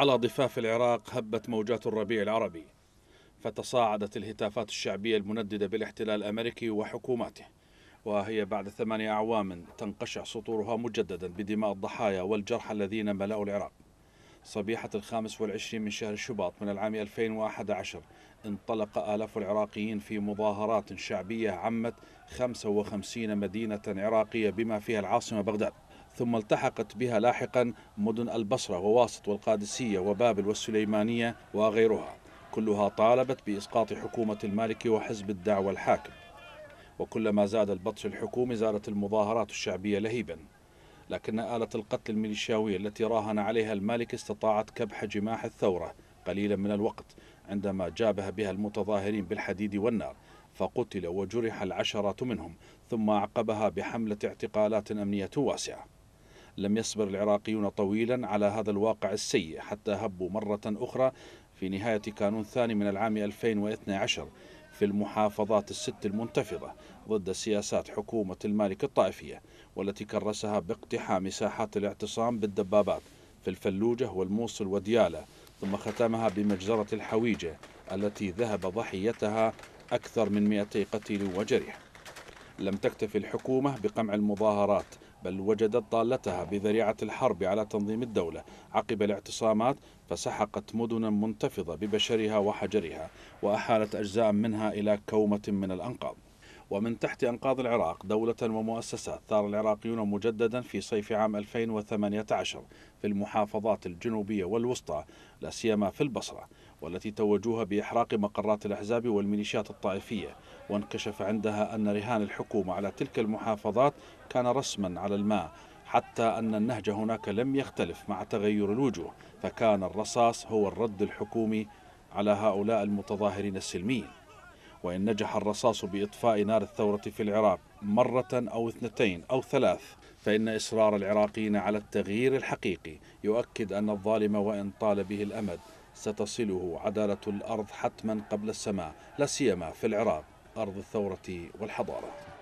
على ضفاف العراق هبت موجات الربيع العربي فتصاعدت الهتافات الشعبية المنددة بالاحتلال الأمريكي وحكوماته وهي بعد ثمانية أعوام تنقشع سطورها مجددا بدماء الضحايا والجرحى الذين ملأوا العراق صبيحة الخامس والعشرين من شهر شباط من العام 2011 انطلق آلاف العراقيين في مظاهرات شعبية عمت 55 مدينة عراقية بما فيها العاصمة بغداد ثم التحقت بها لاحقا مدن البصرة وواسط والقادسية وبابل والسليمانية وغيرها كلها طالبت بإسقاط حكومة المالكي وحزب الدعوة الحاكم وكلما زاد البطش الحكومي زادت المظاهرات الشعبية لهيبا لكن آلة القتل الميليشياوية التي راهن عليها المالكي استطاعت كبح جماح الثورة قليلا من الوقت عندما جابه بها المتظاهرين بالحديد والنار فقتل وجرح العشرات منهم ثم عقبها بحملة اعتقالات أمنية واسعة لم يصبر العراقيون طويلا على هذا الواقع السيء حتى هبوا مرة أخرى في نهاية كانون الثاني من العام 2012 في المحافظات الست المنتفضة ضد سياسات حكومة المالك الطائفية والتي كرسها باقتحام ساحات الاعتصام بالدبابات في الفلوجة والموصل وديالة ثم ختمها بمجزرة الحويجة التي ذهب ضحيتها أكثر من 200 قتيل وجريح لم تكتف الحكومة بقمع المظاهرات بل وجدت ضالتها بذريعة الحرب على تنظيم الدولة عقب الاعتصامات فسحقت مدنا منتفضة ببشرها وحجرها وأحالت أجزاء منها إلى كومة من الأنقاض ومن تحت أنقاض العراق دولة ومؤسسات ثار العراقيون مجددا في صيف عام 2018 في المحافظات الجنوبية والوسطى لا سيما في البصرة والتي توجوها بإحراق مقرات الأحزاب والميليشيات الطائفية وانكشف عندها أن رهان الحكومة على تلك المحافظات كان رسما على الماء حتى أن النهج هناك لم يختلف مع تغير الوجوه فكان الرصاص هو الرد الحكومي على هؤلاء المتظاهرين السلميين وإن نجح الرصاص بإطفاء نار الثورة في العراق مرة أو اثنتين أو ثلاث فإن إصرار العراقيين على التغيير الحقيقي يؤكد أن الظالم وإن طال به الأمد ستصله عدالة الأرض حتما قبل السماء لا سيما في العراق أرض الثورة والحضارة